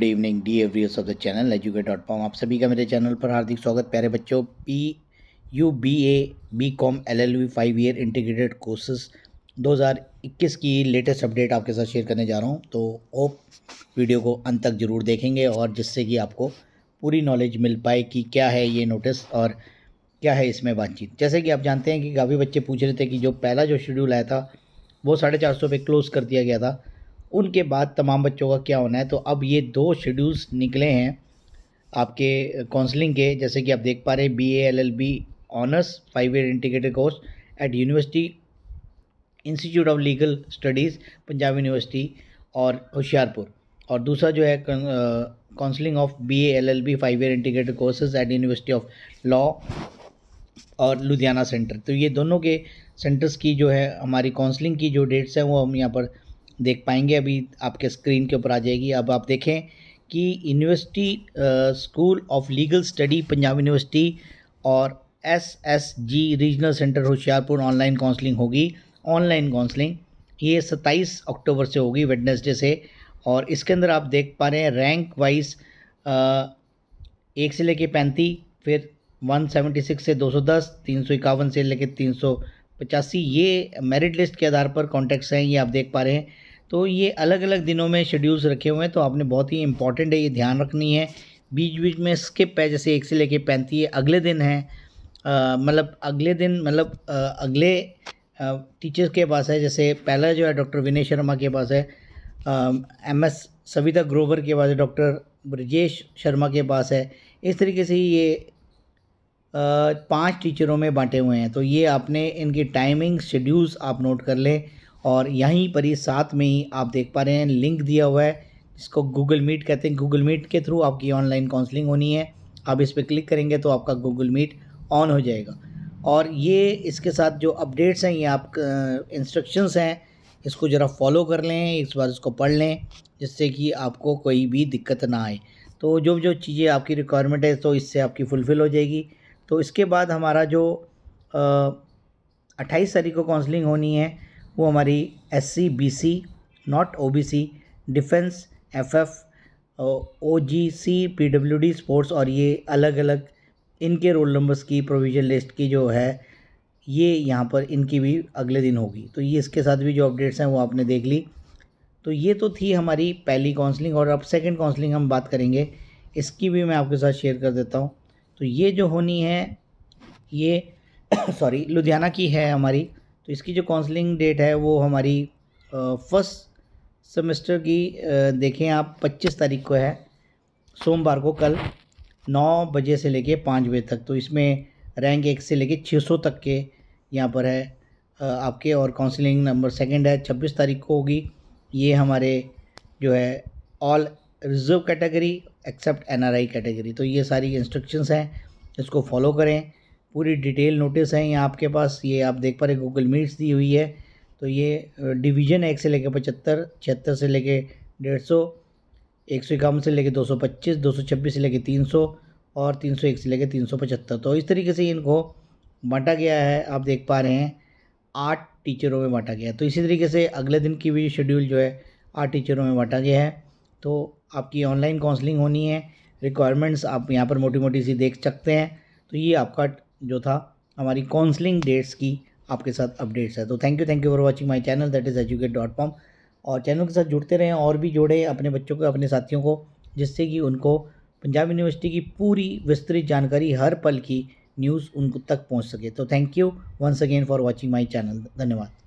good evening डी एवरीस of the channel educate dot com आप सभी का मेरे चैनल पर हार्दिक स्वागत प्यारे बच्चों P U B A B com L L B five year integrated courses 2021 की लेटेस्ट अपडेट आपके साथ शेयर करने जा रहा हूँ तो ओप वीडियो को अंत तक जरूर देखेंगे और जिससे कि आपको पूरी नॉलेज मिल पाए कि क्या है ये नोटिस और क्या है इसमें बातचीत जैसे कि आप जानते हैं कि काफ़ी बच्चे पूछ रहे थे कि जो पहला जो शेड्यूल आया था वो साढ़े चार सौ पे क्लोज़ कर दिया गया था उनके बाद तमाम बच्चों का क्या होना है तो अब ये दो शेड्यूल्स निकले हैं आपके काउंसलिंग के जैसे कि आप देख पा रहे हैं B L L B honours five year integrated course at university institute of legal studies Punjab university और होशियारपुर और दूसरा जो है counselling of B L L B five year integrated courses at university of law और लुधियाना सेंटर तो ये दोनों के सेंटर्स की जो है हमारी काउंसलिंग की जो डेट्स हैं वो हम यहाँ पर देख पाएंगे अभी आपके स्क्रीन के ऊपर आ जाएगी अब आप देखें कि university school of legal study Punjab university और S S G regional centre Hoshiarpur online counselling होगी ऑनलाइन काउंसलिंग ये 27 अक्टूबर से होगी वेडनेसडे से और इसके अंदर आप देख पा रहे हैं रैंक वाइज एक से लेके पैंती फिर 176 से 210 तीन सौ इक्यावन से लेके तीन सौ पचासी ये मेरिट लिस्ट के आधार पर कॉन्टैक्ट्स हैं ये आप देख पा रहे हैं तो ये अलग अलग दिनों में शेड्यूल्स रखे हुए हैं तो आपने बहुत ही इंपॉर्टेंट है ये ध्यान रखनी है बीच बीच में स्किप है जैसे एक से लेके पैंती है अगले दिन है मतलब अगले दिन मतलब अगले टीचर्स के पास है जैसे पहला जो है डॉक्टर विनय शर्मा के पास है एम एस सविता ग्रोवर के पास है डॉक्टर ब्रजेश शर्मा के पास है इस तरीके से ये पांच टीचरों में बांटे हुए हैं तो ये आपने इनकी टाइमिंग शेड्यूल्स आप नोट कर लें और यहीं पर ही साथ में ही आप देख पा रहे हैं लिंक दिया हुआ है जिसको गूगल मीट कहते हैं गूगल मीट के थ्रू आपकी ऑनलाइन काउंसलिंग होनी है आप इस पर क्लिक करेंगे तो आपका गूगल मीट ऑन हो जाएगा और ये इसके साथ जो अपडेट्स हैं ये आप इंस्ट्रक्शंस हैं इसको ज़रा फॉलो कर लें इस बार इसको पढ़ लें जिससे कि आपको कोई भी दिक्कत ना आए तो जो जो चीज़ें आपकी रिक्वायरमेंट है तो इससे आपकी फुलफ़िल हो जाएगी तो इसके बाद हमारा जो अट्ठाईस तारीख को काउंसलिंग होनी है वो हमारी S C B C not O B C defence F F O G C P W D sports और ये अलग अलग इनके रोल नंबर्स की प्रोविजन लिस्ट की जो है ये यहाँ पर इनकी भी अगले दिन होगी तो ये इसके साथ भी जो अपडेट्स हैं वो आपने देख ली तो ये तो थी हमारी पहली काउंसलिंग और अब सेकंड काउंसलिंग हम बात करेंगे इसकी भी मैं आपके साथ शेयर कर देता हूँ तो ये जो होनी है ये सॉरी लुधियाना की है हमारी तो इसकी जो काउंसलिंग डेट है वो हमारी फर्स्ट सेमेस्टर की देखें आप पच्चीस तारीख को है सोमवार को कल नौ बजे से लेके पाँच बजे तक तो इसमें रैंक एक से लेके छः सौ तक के यहाँ पर है आपके और काउंसलिंग नंबर सेकंड है छब्बीस तारीख को होगी ये हमारे जो है all reserve category except NRI category तो ये सारी इंस्ट्रक्शंस हैं इसको फॉलो करें पूरी डिटेल नोटिस है यहाँ आपके पास ये आप देख पा रहे गूगल मीट्स दी हुई है तो ये डिवीजन एक से लेके पचहत्तर छिहत्तर से लेके डेढ़ सौ एक सौ इक्यावन से लेके दो सौ पच्चीस दो सौ छब्बीस से लेके तीन सौ और तीन सौ एक से लेके तीन सौ पचहत्तर तो इस तरीके से इनको बांटा गया है आप देख पा रहे हैं आठ टीचरों में बांटा गया है तो इसी तरीके से अगले दिन की भी शेड्यूल जो है आठ टीचरों में बांटा गया है तो आपकी ऑनलाइन काउंसलिंग होनी है रिक्वायरमेंट्स आप यहाँ पर मोटी मोटी सी देख सकते हैं तो ये आपका जो था हमारी काउंसलिंग डेट्स की आपके साथ अपडेट्स है तो thank you thank you for watching my channel that is educate dot com और चैनल के साथ जुड़ते रहें और भी जोड़े अपने बच्चों को अपने साथियों को जिससे कि उनको पंजाब यूनिवर्सिटी की पूरी विस्तृत जानकारी हर पल की न्यूज़ उनको तक पहुँच सके तो thank you once again for watching my channel धन्यवाद